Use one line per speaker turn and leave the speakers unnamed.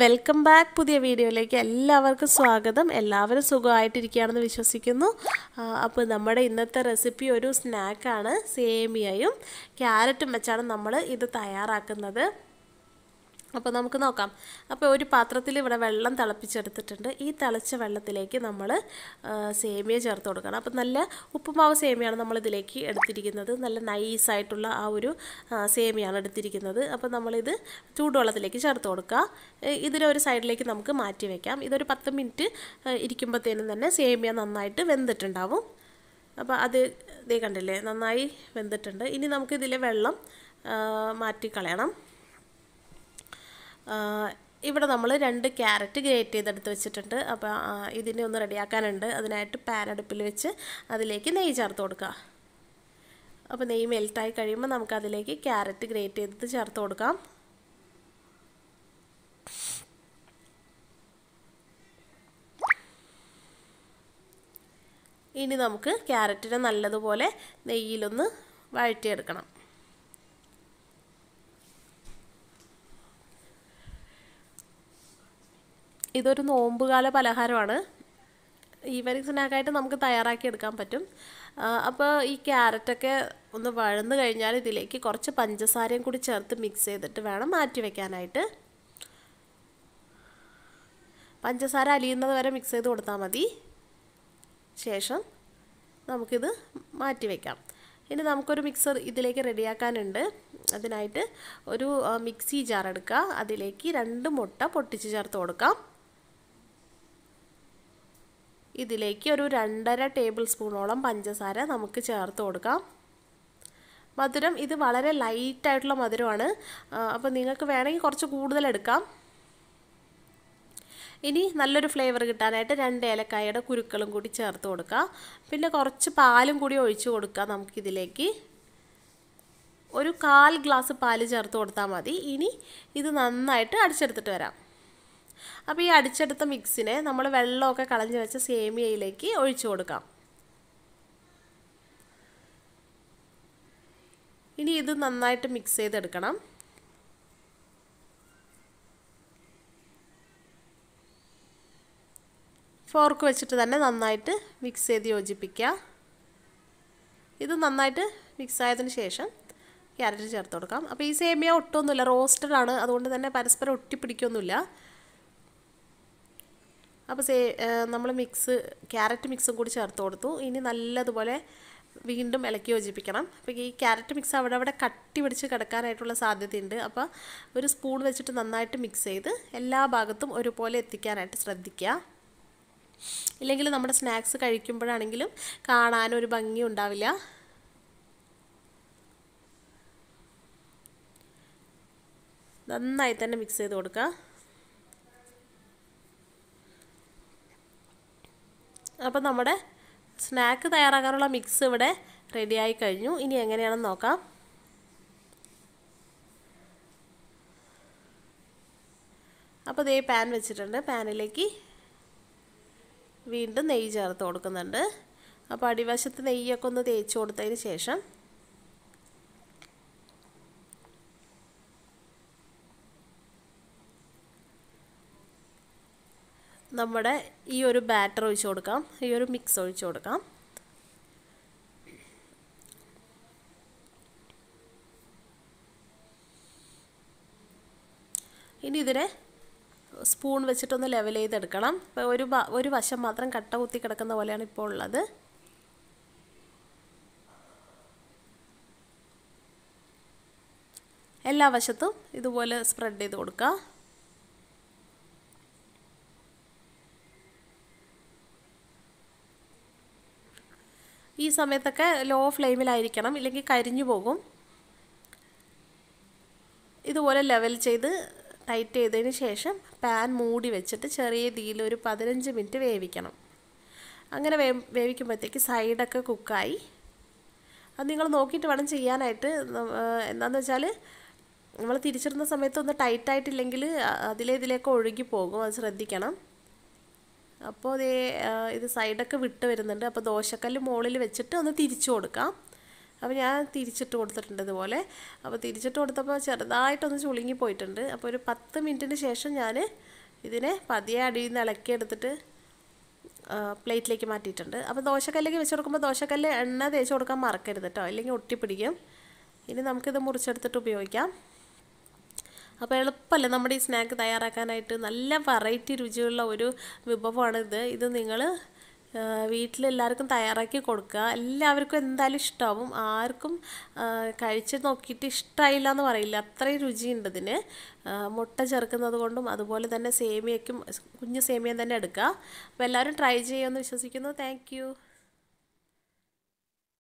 welcome back പുതിയ വീഡിയോയിലേക്ക് എല്ലാവർക്കും സ്വാഗതം എല്ലാവരും സുഖമായിട്ടിരിക്കുകയാണെന്ന് വിശ്വസിക്കുന്നു അപ്പോൾ നമ്മുടെ ഇന്നത്തെ റെസിപ്പി ഒരു സ്നാക്കാണ് സേമിയയും ക്യാരറ്റും വെച്ചാണ് നമ്മൾ ഇത് തയ്യാറാക്കുന്നത് അപ്പോൾ നമുക്ക് നോക്കാം അപ്പോൾ ഒരു പാത്രത്തിൽ ഇവിടെ വെള്ളം തിളപ്പിച്ചെടുത്തിട്ടുണ്ട് ഈ തിളച്ച വെള്ളത്തിലേക്ക് നമ്മൾ സേമിയ ചേർത്ത് കൊടുക്കണം അപ്പോൾ നല്ല ഉപ്പുമാവ് സേമിയാണ് നമ്മൾ ഇതിലേക്ക് എടുത്തിരിക്കുന്നത് നല്ല നൈസായിട്ടുള്ള ആ ഒരു സേമിയാണ് എടുത്തിരിക്കുന്നത് അപ്പോൾ നമ്മളിത് ചൂടുവെള്ളത്തിലേക്ക് ചേർത്ത് കൊടുക്കുക ഇതിനെ ഒരു സൈഡിലേക്ക് നമുക്ക് മാറ്റി വയ്ക്കാം ഇതൊരു പത്ത് മിനിറ്റ് ഇരിക്കുമ്പോഴത്തേനും തന്നെ സേമിയ നന്നായിട്ട് വെന്തിട്ടുണ്ടാവും അപ്പോൾ അത് ഇതേ കണ്ടില്ലേ നന്നായി വെന്തിട്ടുണ്ട് ഇനി നമുക്കിതിലെ വെള്ളം മാറ്റിക്കളയണം ഇവിടെ നമ്മൾ രണ്ട് ക്യാരറ്റ് ഗ്രേറ്റ് ചെയ്തെടുത്ത് വെച്ചിട്ടുണ്ട് അപ്പോൾ ഇതിനെ ഒന്ന് റെഡിയാക്കാനുണ്ട് അതിനായിട്ട് പാൻ അടുപ്പിൽ വെച്ച് അതിലേക്ക് നെയ്യ് ചേർത്ത് കൊടുക്കുക അപ്പോൾ നെയ്യ് മെൽറ്റായി കഴിയുമ്പോൾ നമുക്ക് അതിലേക്ക് ക്യാരറ്റ് ഗ്രേറ്റ് ചെയ്തിട്ട് ചേർത്ത് കൊടുക്കാം ഇനി നമുക്ക് ക്യാരറ്റിനെ നല്ലതുപോലെ നെയ്യിലൊന്ന് വഴറ്റിയെടുക്കണം ഇതൊരു നോമ്പുകാല പലഹാരമാണ് ഈവനിങ് സ്നാക്കായിട്ട് നമുക്ക് തയ്യാറാക്കി എടുക്കാൻ പറ്റും അപ്പോൾ ഈ ക്യാരറ്റൊക്കെ ഒന്ന് വഴന്നു കഴിഞ്ഞാൽ ഇതിലേക്ക് കുറച്ച് പഞ്ചസാരയും കൂടി ചേർത്ത് മിക്സ് ചെയ്തിട്ട് വേണം മാറ്റി വെക്കാനായിട്ട് പഞ്ചസാര അലിയുന്നത് വരെ മിക്സ് ചെയ്ത് കൊടുത്താൽ മതി ശേഷം നമുക്കിത് മാറ്റി വയ്ക്കാം ഇനി നമുക്കൊരു മിക്സർ ഇതിലേക്ക് റെഡിയാക്കാനുണ്ട് അതിനായിട്ട് ഒരു മിക്സി ജാർ എടുക്കുക അതിലേക്ക് രണ്ട് മുട്ട പൊട്ടിച്ച് ചേർത്ത് കൊടുക്കാം ഇതിലേക്ക് ഒരു രണ്ടര ടേബിൾ സ്പൂണോളം പഞ്ചസാര നമുക്ക് ചേർത്ത് കൊടുക്കാം മധുരം ഇത് വളരെ ലൈറ്റായിട്ടുള്ള മധുരമാണ് അപ്പോൾ നിങ്ങൾക്ക് വേണമെങ്കിൽ കുറച്ച് കൂടുതൽ എടുക്കാം ഇനി നല്ലൊരു ഫ്ലേവർ കിട്ടാനായിട്ട് രണ്ട് ഏലക്കായയുടെ കുരുക്കളും കൂടി ചേർത്ത് കൊടുക്കുക പിന്നെ കുറച്ച് പാലും കൂടി ഒഴിച്ചു കൊടുക്കാം നമുക്കിതിലേക്ക് ഒരു കാൽ ഗ്ലാസ് പാല് ചേർത്ത് കൊടുത്താൽ മതി ഇനി ഇത് നന്നായിട്ട് അടിച്ചെടുത്തിട്ട് വരാം അപ്പോൾ ഈ അടിച്ചെടുത്ത മിക്സിനെ നമ്മൾ വെള്ളമൊക്കെ കളഞ്ഞു വെച്ച സേമിയയിലേക്ക് ഒഴിച്ചു കൊടുക്കാം ഇനി ഇത് നന്നായിട്ട് മിക്സ് ചെയ്തെടുക്കണം ഫോർക്ക് വെച്ചിട്ട് തന്നെ നന്നായിട്ട് മിക്സ് ചെയ്ത് യോജിപ്പിക്കാം ഇത് നന്നായിട്ട് മിക്സ് ആയതിന് ശേഷം ക്യാരറ്റ് ചേർത്ത് കൊടുക്കാം അപ്പോൾ ഈ സേമിയ ഒട്ടൊന്നുമില്ല റോസ്റ്റഡ് ആണ് അതുകൊണ്ട് തന്നെ പരസ്പരം ഒട്ടിപ്പിടിക്കൊന്നുമില്ല അപ്പോൾ സേ നമ്മൾ മിക്സ് ക്യാരറ്റ് മിക്സും കൂടി ചേർത്ത് കൊടുത്തു ഇനി നല്ലതുപോലെ വീണ്ടും ഇളക്കി യോജിപ്പിക്കണം അപ്പോൾ ഈ ക്യാരറ്റ് മിക്സ് അവിടെ അവിടെ കട്ടി പിടിച്ച് കിടക്കാനായിട്ടുള്ള സാധ്യതയുണ്ട് അപ്പോൾ ഒരു സ്പൂൺ വെച്ചിട്ട് നന്നായിട്ട് മിക്സ് ചെയ്ത് എല്ലാ ഭാഗത്തും ഒരുപോലെ എത്തിക്കാനായിട്ട് ശ്രദ്ധിക്കുക ഇല്ലെങ്കിൽ നമ്മുടെ സ്നാക്സ് കഴിക്കുമ്പോഴാണെങ്കിലും കാണാനൊരു ഭംഗി ഉണ്ടാവില്ല നന്നായി തന്നെ മിക്സ് ചെയ്ത് കൊടുക്കുക അപ്പോൾ നമ്മുടെ സ്നാക്ക് തയ്യാറാക്കാനുള്ള മിക്സ് ഇവിടെ റെഡിയായി കഴിഞ്ഞു ഇനി എങ്ങനെയാണെന്ന് നോക്കാം അപ്പോൾ ഇതേ പാൻ വെച്ചിട്ടുണ്ട് പാനിലേക്ക് വീണ്ടും നെയ്യ് ചേർത്ത് കൊടുക്കുന്നുണ്ട് അപ്പോൾ അടിവശത്ത് നെയ്യൊക്കെ ഒന്ന് തേച്ച് കൊടുത്തതിന് ശേഷം നമ്മുടെ ഈ ഒരു ബാറ്റർ ഒഴിച്ചു കൊടുക്കാം ഈ ഒരു മിക്സ് ഒഴിച്ചു കൊടുക്കാം ഇനി ഇതിനെ സ്പൂൺ വെച്ചിട്ടൊന്ന് ലെവൽ ചെയ്തെടുക്കണം ഇപ്പോൾ ഒരു ഒരു വശം മാത്രം കട്ട കുത്തി കിടക്കുന്ന പോലെയാണ് ഇപ്പോൾ ഉള്ളത് എല്ലാ വശത്തും ഇതുപോലെ സ്പ്രെഡ് ചെയ്ത് കൊടുക്കുക ഈ സമയത്തൊക്കെ ലോ ഫ്ലെയിമിലായിരിക്കണം ഇല്ലെങ്കിൽ കരിഞ്ഞു പോകും ഇതുപോലെ ലെവൽ ചെയ്ത് ടൈറ്റ് ചെയ്തതിന് ശേഷം പാൻ മൂടി വെച്ചിട്ട് ചെറിയ തീയിൽ ഒരു പതിനഞ്ച് മിനിറ്റ് വേവിക്കണം അങ്ങനെ വേ വേവിക്കുമ്പോഴത്തേക്ക് സൈഡൊക്കെ കുക്കായി അത് നിങ്ങൾ നോക്കിയിട്ട് വേണം ചെയ്യാനായിട്ട് എന്താണെന്ന് വെച്ചാൽ നമ്മൾ തിരിച്ചിടുന്ന സമയത്ത് ഒന്ന് ടൈറ്റായിട്ടില്ലെങ്കിൽ അതിലേതിലേക്ക് ഒഴുകി പോകും അത് ശ്രദ്ധിക്കണം അപ്പോൾ ഇത് ഇത് സൈഡൊക്കെ വിട്ട് വരുന്നുണ്ട് അപ്പോൾ ദോശക്കല്ല് മുകളിൽ വെച്ചിട്ട് ഒന്ന് തിരിച്ചു കൊടുക്കാം അപ്പോൾ ഞാൻ തിരിച്ചിട്ട് കൊടുത്തിട്ടുണ്ട് ഇതുപോലെ അപ്പോൾ തിരിച്ചിട്ട് കൊടുത്തപ്പോൾ ചെറുതായിട്ടൊന്ന് ചുളിങ്ങി പോയിട്ടുണ്ട് അപ്പോൾ ഒരു പത്ത് മിനിറ്റിന് ശേഷം ഞാൻ ഇതിനെ പതിയെ അടിയിൽ നിന്ന് ഇളക്കിയെടുത്തിട്ട് പ്ലേറ്റിലേക്ക് മാറ്റിയിട്ടുണ്ട് അപ്പോൾ ദോശക്കല്ലേക്ക് വെച്ച് കൊടുക്കുമ്പോൾ ദോശക്കല്ല് എണ്ണ തേച്ച് കൊടുക്കാൻ മറക്കരുത് കേട്ടോ അല്ലെങ്കിൽ ഒട്ടിപ്പിടിക്കും ഇനി നമുക്കിത് മുറിച്ചെടുത്തിട്ട് ഉപയോഗിക്കാം അപ്പോൾ എളുപ്പമല്ല നമ്മുടെ ഈ സ്നാക്ക് തയ്യാറാക്കാനായിട്ട് നല്ല വെറൈറ്റി രുചിയുള്ള ഒരു വിഭവമാണിത് ഇത് നിങ്ങൾ വീട്ടിലെല്ലാവർക്കും തയ്യാറാക്കി കൊടുക്കുക എല്ലാവർക്കും എന്തായാലും ഇഷ്ടമാവും ആർക്കും കഴിച്ച് നോക്കിയിട്ട് ഇഷ്ടമായില്ല എന്ന് പറയില്ല അത്രയും രുചിയുണ്ട് ഇതിന് മുട്ട ചേർക്കുന്നത് കൊണ്ടും അതുപോലെ തന്നെ സേമിയയ്ക്കും കുഞ്ഞ് സേമിയം തന്നെ എടുക്കുക അപ്പോൾ എല്ലാവരും ട്രൈ ചെയ്യുമെന്ന് വിശ്വസിക്കുന്നു താങ്ക്